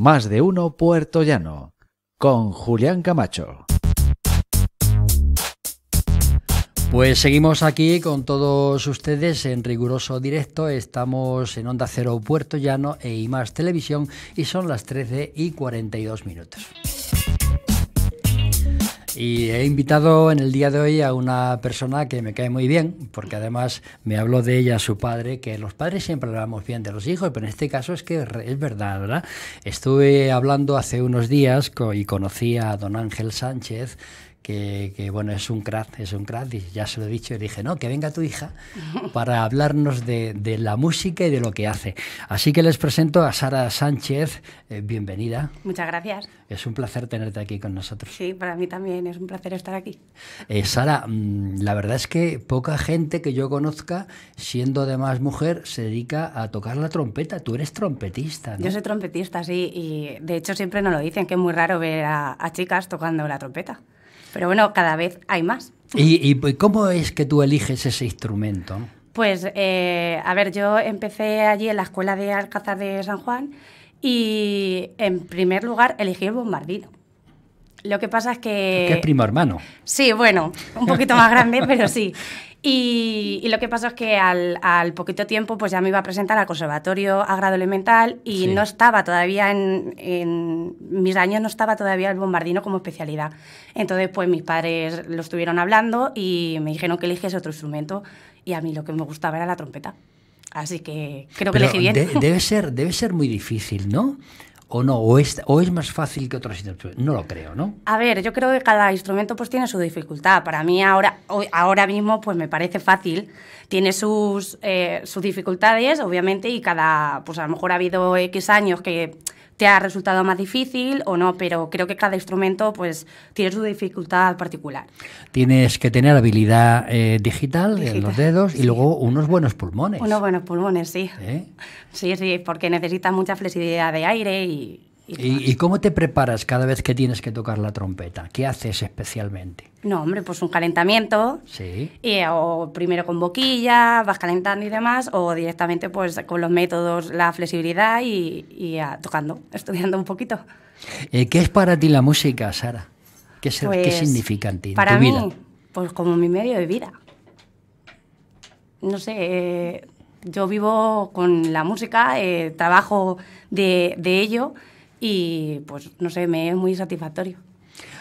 Más de uno Puerto Llano, con Julián Camacho. Pues seguimos aquí con todos ustedes en riguroso directo. Estamos en Onda Cero Puerto Llano e IMAS Televisión y son las 13 y 42 minutos. Y he invitado en el día de hoy a una persona que me cae muy bien, porque además me habló de ella su padre, que los padres siempre hablamos bien de los hijos, pero en este caso es que es verdad, ¿verdad? Estuve hablando hace unos días y conocí a don Ángel Sánchez, que, bueno, es un crack, es un crack, y ya se lo he dicho, y dije, no, que venga tu hija para hablarnos de, de la música y de lo que hace. Así que les presento a Sara Sánchez, eh, bienvenida. Muchas gracias. Es un placer tenerte aquí con nosotros. Sí, para mí también es un placer estar aquí. Eh, Sara, mm, la verdad es que poca gente que yo conozca, siendo además mujer, se dedica a tocar la trompeta. Tú eres trompetista, Yo soy trompetista, sí, y de hecho siempre nos lo dicen, que es muy raro ver a chicas tocando la trompeta. Pero bueno, cada vez hay más. ¿Y, y pues, cómo es que tú eliges ese instrumento? Pues, eh, a ver, yo empecé allí en la escuela de Alcázar de San Juan y en primer lugar elegí el bombardino. Lo que pasa es que... Que es primo hermano. Sí, bueno, un poquito más grande, pero sí. Y, lo que pasó es que al, poquito tiempo pues ya me iba a presentar al conservatorio a grado elemental y no estaba todavía en, mis años no estaba todavía el bombardino como especialidad. Entonces pues mis padres lo estuvieron hablando y me dijeron que eligiese otro instrumento y a mí lo que me gustaba era la trompeta. Así que creo que elegí bien. debe, ser, debe ser muy difícil, ¿no? o no? ¿O es, o es más fácil que otras instrumentos? No lo creo, ¿no? A ver, yo creo que cada instrumento pues tiene su dificultad. Para mí ahora, ahora mismo pues me parece fácil. Tiene sus, eh, sus dificultades, obviamente, y cada, pues a lo mejor ha habido X años que te ha resultado más difícil o no, pero creo que cada instrumento pues tiene su dificultad particular. Tienes que tener habilidad eh, digital, en los dedos y luego unos buenos pulmones. Unos buenos pulmones, sí. ¿Eh? Sí, sí, porque necesitas mucha flexibilidad de aire y ¿Y, cómo te preparas cada vez que tienes que tocar la trompeta? ¿Qué haces especialmente? No, hombre, pues un calentamiento. Sí. Eh, o primero con boquilla, vas calentando y demás, o directamente pues con los métodos, la flexibilidad y, ah, tocando, estudiando un poquito. Eh, ¿Qué es para ti la música, Sara? ¿Qué, pues, significa en ti, en para tu mí, vida? Pues como mi medio de vida. No sé, eh, yo vivo con la música, trabajo de, de ello y pues no sé, me es muy satisfactorio.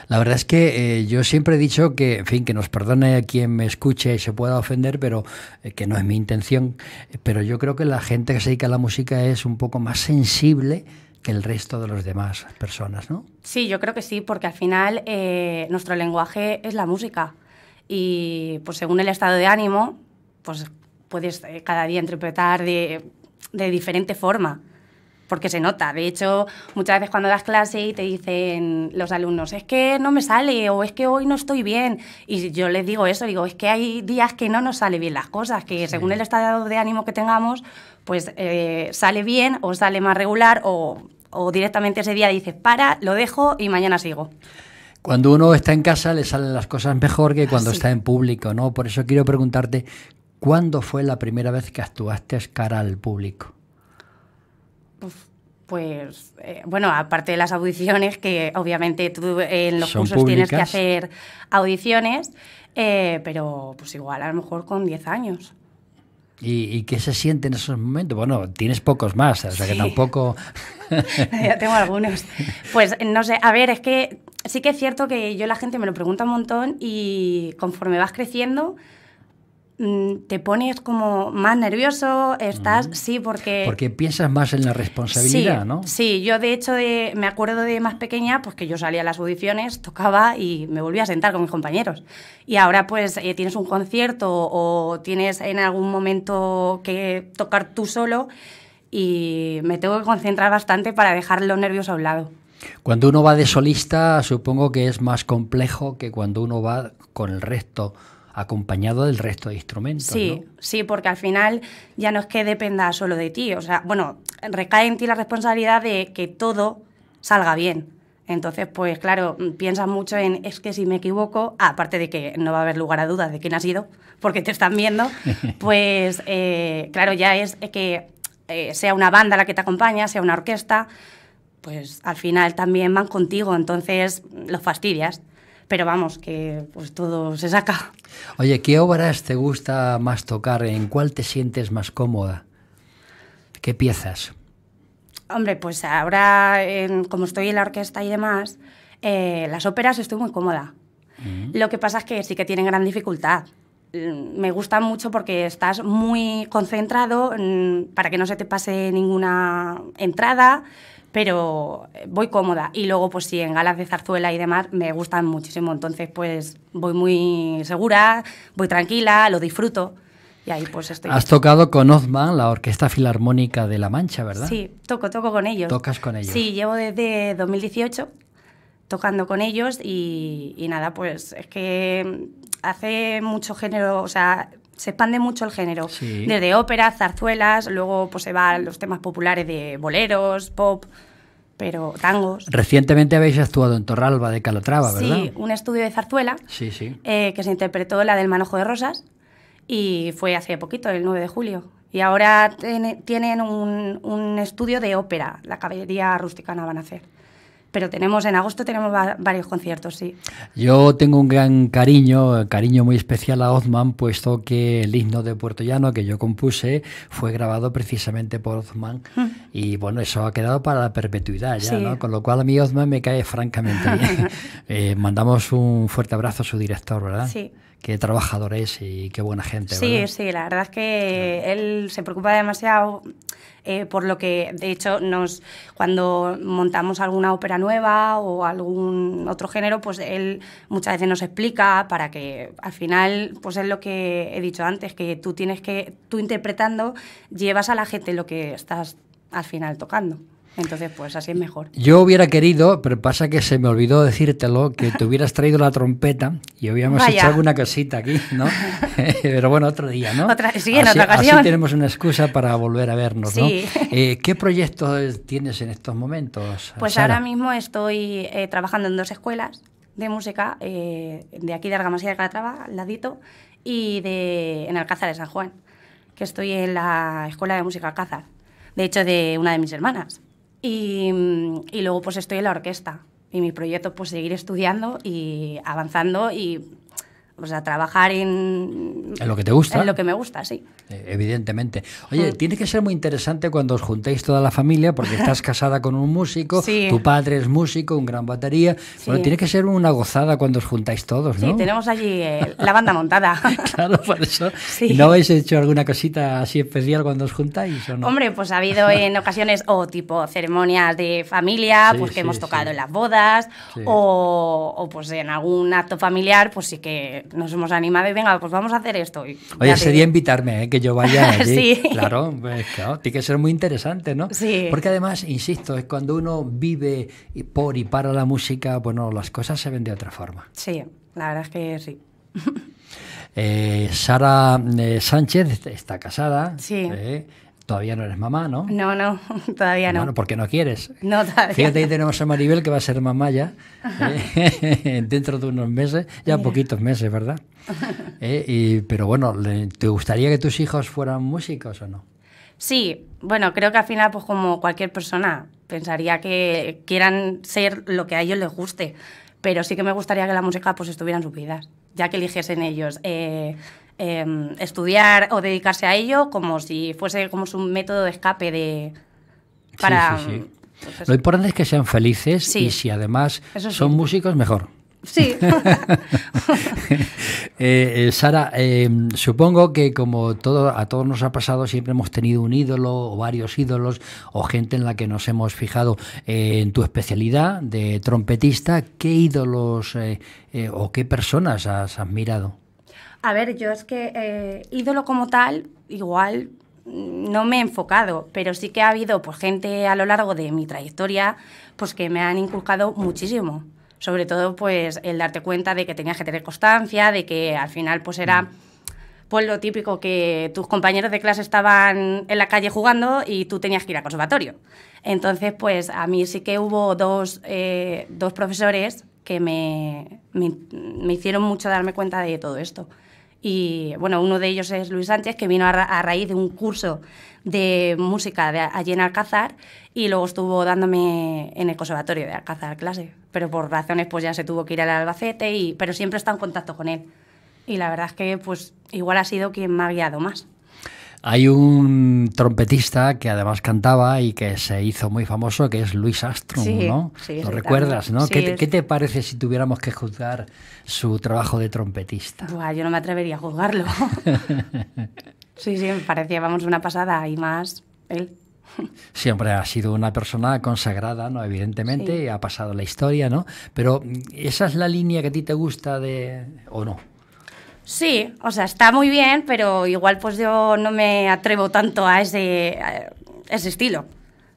La verdad es que eh, yo siempre he dicho que, en fin, que nos perdone a quien me escuche y se pueda ofender, pero eh, que no es mi intención. Pero yo creo que la gente que se dedica a la música es un poco más sensible que el resto de las demás personas, ¿no? Sí, yo creo que sí, porque al final eh, nuestro lenguaje es la música. Y pues según el estado de ánimo, pues puedes cada día interpretar de, de diferente forma porque se nota. De hecho, muchas veces cuando das clase y te dicen los alumnos, es que no me sale o es que hoy no estoy bien. Y yo les digo eso, digo, es que hay días que no nos salen bien las cosas, que según el estado de ánimo que tengamos, pues eh, sale bien o sale más regular o, directamente ese día dices, para, lo dejo y mañana sigo. Cuando uno está en casa le salen las cosas mejor que cuando está en público, ¿no? Por eso quiero preguntarte, ¿cuándo fue la primera vez que actuaste cara al público? Pues, eh, bueno, aparte de las audiciones, que obviamente tú en los cursos tienes que hacer audiciones, eh, pero pues igual a lo mejor con 10 años. ¿Y, qué se siente en esos momentos? Bueno, tienes pocos más, o sea que tampoco... ya tengo algunos. Pues no sé, a ver, es que sí que es cierto que yo la gente me lo pregunta un montón y conforme vas creciendo, Mm, te pones como más nervioso, estás, sí, porque... Porque piensas más en la responsabilidad, ¿no? Sí, yo de hecho me acuerdo de más pequeña, pues que yo salía a las audiciones, tocaba y me volvía a sentar con mis compañeros. Y ahora pues eh, tienes un concierto o tienes en algún momento que tocar tú solo y me tengo que concentrar bastante para dejar los nervios a un lado. Cuando uno va de solista, supongo que es más complejo que cuando uno va con el resto acompañado del resto de instrumentos. Sí, sí, porque al final ya no es que dependa solo de ti, o sea, bueno, recae en ti la responsabilidad de que todo salga bien. Entonces, pues claro, piensas mucho en, es que si me equivoco, aparte de que no va a haber lugar a dudas de quién ha sido, porque te están viendo, pues eh, claro, ya es que eh, sea una banda la que te acompaña, sea una orquesta, pues al final también van contigo, entonces los fastidias pero vamos, que pues todo se saca. Oye, ¿qué obras te gusta más tocar? ¿En cuál te sientes más cómoda? ¿Qué piezas? Hombre, pues ahora, como estoy en la orquesta y demás, eh, las óperas estoy muy cómoda. Mm. Lo que pasa es que sí que tienen gran dificultad. Mm, me gusta mucho porque estás muy concentrado mm, para que no se te pase ninguna entrada pero eh, voy cómoda. Y luego, pues si en galas de zarzuela y demás me gustan muchísimo, entonces pues voy muy segura, voy tranquila, lo disfruto. Y ahí pues estoy. Has tocado con Ozma, la Orquesta Filarmónica de La Mancha, ¿verdad? Sí, toco, toco con ellos. Tocas con ellos. Sí, llevo desde 2018 tocando con ellos y, y nada, pues es que hace mucho género, o sea, se expande mucho el género. Desde ópera zarzuelas, luego pues se van los temas populares de boleros, pop, pero tangos. Recientemente habéis actuado en Torralba de Calatrava, ¿verdad? Sí, un estudio de zarzuela sí, eh, que se interpretó la del manojo de rosas y fue hace poquito, el 9 de julio. Y ahora tienen un, estudio de ópera, la caballería rústica van a hacer pero tenemos en agosto tenemos varios conciertos, sí. Yo tengo un gran cariño, cariño muy especial a Ozman, puesto que el himno de puertollano que yo compuse fue grabado precisamente por Ozman mm. y bueno, eso ha quedado para la perpetuidad ya, ¿no? Con lo cual a mí Ozman me cae francamente eh, mandamos un fuerte abrazo a su director, ¿verdad? Sí qué trabajador es y qué buena gente. Sí, sí, la verdad es que él se preocupa demasiado eh, por lo que de hecho nos, cuando montamos alguna ópera nueva o algún otro género, pues él muchas veces nos explica para que al final, pues es lo que he dicho antes, que tú tienes que, tú interpretando, llevas a la gente lo que estás al final tocando. Entonces, pues así es mejor. Yo hubiera querido, pero pasa que se me olvidó decírtelo, que te hubieras traído la trompeta y hubiéramos hecho alguna cosita aquí, ¿no? pero bueno, otro día, ¿no? sí, en otra ocasión. Así tenemos una excusa para volver a vernos, ¿no? Sí. Eh, ¿Qué proyectos tienes en estos momentos? Pues ahora mismo estoy eh, trabajando en dos escuelas de música, eh, de aquí de Argamasilla de Calatrava, al ladito, y de, en Alcázar de San Juan, que estoy en la Escuela de Música Alcázar, de hecho de una de mis hermanas. Mm, y, luego pues estoy en la orquesta y mi proyecto pues seguir estudiando y avanzando y o sea, trabajar en... En lo que te gusta. En lo que me gusta, sí. E, evidentemente. Oye, mm. tiene que ser muy interesante cuando os juntéis toda la familia, porque estás casada con un músico, tu padre es músico, un gran batería. Pero Bueno, tiene que ser una gozada cuando os juntáis todos, ¿no? Sí, tenemos allí eh, la banda montada. claro, por eso. ¿No habéis hecho alguna cosita así especial cuando os juntáis o no? Hombre, pues ha habido en ocasiones o tipo ceremonias de familia, pues que hemos tocado en las bodas, o pues en algún acto familiar, pues sí que nos hemos animado y venga, pues vamos a hacer esto. Oye, sería invitarme, ¿eh? que yo vaya allí. sí. claro, pues, claro, tiene que ser muy interesante, ¿no? Sí. Porque además, insisto, es cuando uno vive por y para la música, bueno, las cosas se ven de otra forma. Sí, la verdad es que sí. Eh, Sara eh, Sánchez está casada. Sí. ¿eh? Todavía no eres mamá, ¿no? No, no, todavía no. Bueno, porque no quieres. No, todavía. Fíjate, ahí tenemos a Maribel que va a ser mamá ya, ¿eh? dentro de unos meses, ya poquitos meses, ¿verdad? ¿Eh? y, pero bueno, ¿te gustaría que tus hijos fueran músicos o no? Sí, bueno, creo que al final, pues como cualquier persona, pensaría que quieran ser lo que a ellos les guste pero sí que me gustaría que la música pues estuviera en sus vidas, ya que eligiesen ellos eh, em, estudiar o dedicarse a ello como si fuese como su método de escape de para pues, Lo importante es que sean felices y si además son músicos mejor. Sí. Eh, eh, Sara, eh, supongo que como todo, a todos nos ha pasado, siempre hemos tenido un ídolo o varios ídolos o gente en la que nos hemos fijado en tu especialidad de trompetista. ¿Qué ídolos o qué personas has admirado? A ver, yo es que ídolo como tal, igual mm, no me he enfocado, pero sí que ha habido pues, gente a lo largo de mi trayectoria pues, que me han inculcado muchísimo sobre todo pues el darte cuenta de que tenías que tener constancia, de que al final pues era pues lo típico que tus compañeros de clase estaban en la calle jugando y tú tenías que ir al conservatorio. Entonces, pues a mí sí que hubo dos, eh, profesores que me, me hicieron mucho darme cuenta de todo esto. Y bueno, uno de ellos es Luis Sánchez, que vino a, raíz de un curso de música de allí en Alcázar y luego estuvo dándome en el conservatorio de Alcázar clase. Pero por razones pues ya se tuvo que ir al Albacete, y, pero siempre está en contacto con él. Y la verdad es que pues igual ha sido quien me ha guiado más. Hay un trompetista que además cantaba y que se hizo muy famoso, que es Luis Astrum, ¿no? Sí, Lo recuerdas, ¿no? ¿Qué, te, parece si tuviéramos que juzgar su trabajo de trompetista? yo no me atrevería a juzgarlo. sí, sí, me parecía, vamos, una pasada y más él. Siempre ha sido una persona consagrada, ¿no? Evidentemente, ha pasado la historia, ¿no? Pero esa es la línea que a ti te gusta de... ¿O no? Sí, o sea, está muy bien, pero igual pues yo no me atrevo tanto a ese, estilo.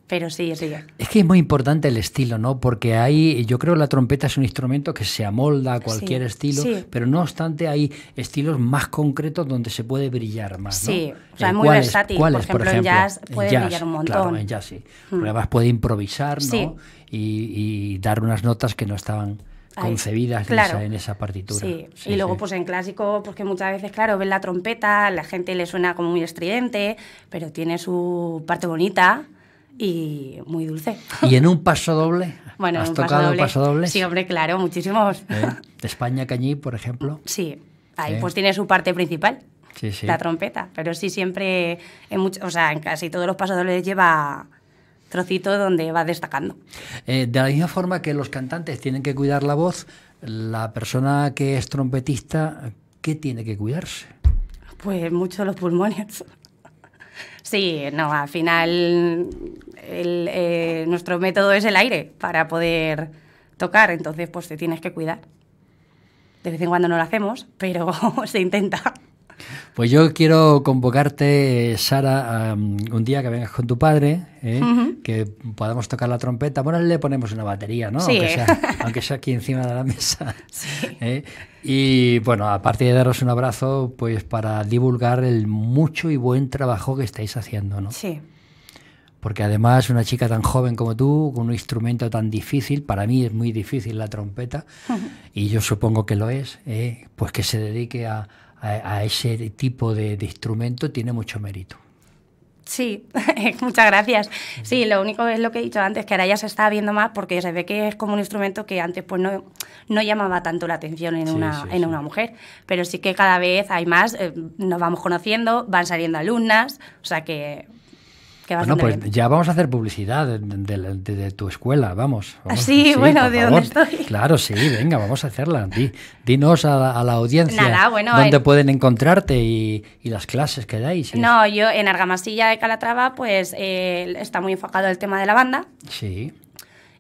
Pero sí, sí. Es que es muy importante el estilo, ¿no? Porque hay, yo creo la trompeta es un instrumento que se amolda a cualquier estilo, pero no obstante hay estilos más concretos donde se puede brillar más. ¿no? Sí, o sea, es eh, muy versátil. Por, ejemplo, en jazz puede brillar un montón. Claro, en jazz sí. Mm. Además puede improvisar, ¿no? Y, y, dar unas notas que no estaban concebidas en, esa, partitura. Sí, y luego pues en clásico, porque pues, muchas veces, claro, ven la trompeta, la gente le suena como muy estridente, pero tiene su parte bonita y muy dulce. ¿Y en un paso doble? Bueno, ¿Has tocado paso pasodobles? Sí, hombre, claro, muchísimos. ¿Eh? ¿De España Cañí, por ejemplo? Sí, ahí pues tiene su parte principal. la trompeta, pero sí siempre, en mucho, o sea, en casi todos los pasodobles lleva trocito donde va destacando. Eh, de la misma forma que los cantantes tienen que cuidar la voz, la persona que es trompetista, ¿qué tiene que cuidarse? Pues mucho los pulmones. Sí, no, al final eh, nuestro método es el aire para poder tocar, entonces pues te tienes que cuidar. De vez en cuando no lo hacemos, pero se intenta. Pues yo quiero convocarte, Sara, mm, un día que vengas con tu padre, ¿eh? que podamos tocar la trompeta. Bueno, le ponemos una batería, ¿no? Aunque, sea, aquí encima de la mesa. Sí. ¿eh? Y bueno, aparte de daros un abrazo, pues para divulgar el mucho y buen trabajo que estáis haciendo, ¿no? Sí porque además una chica tan joven como tú, con un instrumento tan difícil, para mí es muy difícil la trompeta, y yo supongo que lo es, ¿eh? pues que se dedique a, a, ese tipo de, instrumento tiene mucho mérito. Sí, muchas gracias. Sí, lo único es lo que he dicho antes, que ahora ya se está viendo más porque se ve que es como un instrumento que antes pues no, no llamaba tanto la atención en, una, en una mujer, pero sí que cada vez hay más, eh, nos vamos conociendo, van saliendo alumnas, o sea que bueno, pues ya vamos a hacer publicidad de, tu escuela, vamos. Ah, sí, bueno, de dónde estoy. Claro, sí, venga, vamos a hacerla. dinos a, la audiencia dónde pueden encontrarte y, las clases que dais. No, yo en Argamasilla de Calatrava, pues eh, está muy enfocado el tema de la banda. Sí.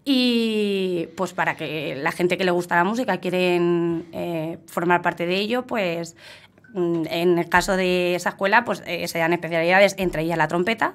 Y pues para que la gente que le gusta la música quieren eh, formar parte de ello, pues mm, en el caso de esa escuela, pues eh, se dan especialidades, entre ellas la trompeta.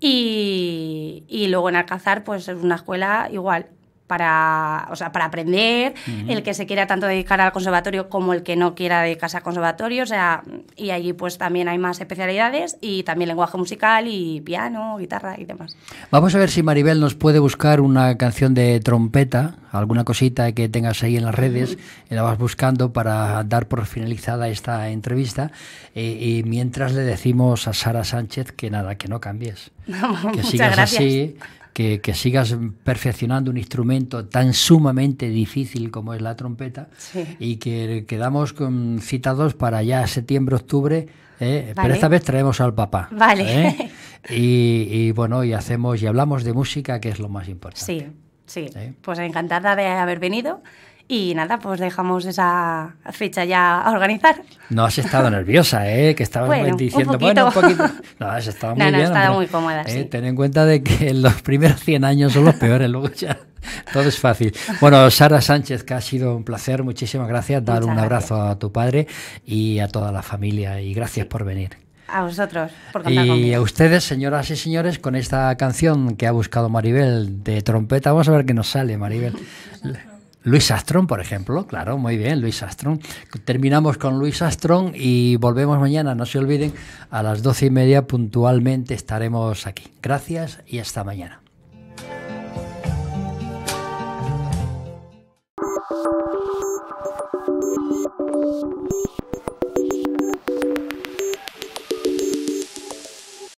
Y, y luego en Alcazar pues es una escuela igual, para, o sea, para aprender, el que se quiera tanto dedicar al conservatorio como el que no quiera dedicarse al conservatorio, o sea, y allí pues también hay más especialidades y también lenguaje musical y piano, guitarra y demás. Vamos a ver si Maribel nos puede buscar una canción de trompeta, alguna cosita que tengas ahí en las redes, la vas buscando para dar por finalizada esta entrevista eh, y mientras le decimos a Sara Sánchez que nada, que no cambies, que sigas así que, sigas perfeccionando un instrumento tan sumamente difícil como es la trompeta y que quedamos con, citados para ya septiembre, octubre, ¿eh? pero esta vez traemos al papá. Vale. ¿eh? y, bueno, y hacemos y hablamos de música, que es lo más importante. Sí, sí. ¿Eh? Pues encantada de haber venido y nada, pues dejamos esa fecha ya a organizar. No has estado nerviosa, ¿eh? Que estabas bueno, diciendo, bueno, un poquito. No, has estado muy no, no, bien. estado muy cómoda, ¿Eh? sí. Ten en cuenta de que los primeros 100 años son los peores, luego ya todo es fácil. Bueno, Sara Sánchez, que ha sido un placer, muchísimas gracias. Dar un abrazo a tu padre y a toda la familia y gracias por venir. A vosotros, por contar Y a ustedes, señoras y señores, con esta canción que ha buscado Maribel de trompeta, vamos a ver qué nos sale, Maribel. Luis Astron, por ejemplo, claro, muy bien, Luis Astron. Terminamos con Luis Astron y volvemos mañana, no se olviden, a las doce y media puntualmente estaremos aquí. Gracias y hasta mañana.